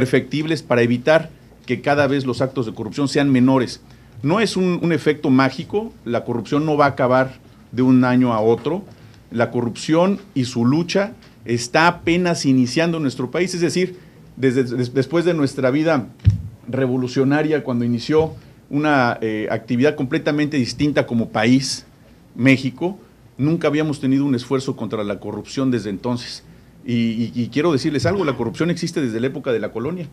perfectibles para evitar que cada vez los actos de corrupción sean menores. No es un, efecto mágico, la corrupción no va a acabar de un año a otro, la corrupción y su lucha está apenas iniciando en nuestro país, es decir, después de nuestra vida revolucionaria, cuando inició una eh, actividad completamente distinta como país, México, nunca habíamos tenido un esfuerzo contra la corrupción desde entonces. Y, quiero decirles algo, la corrupción existe desde la época de la colonia.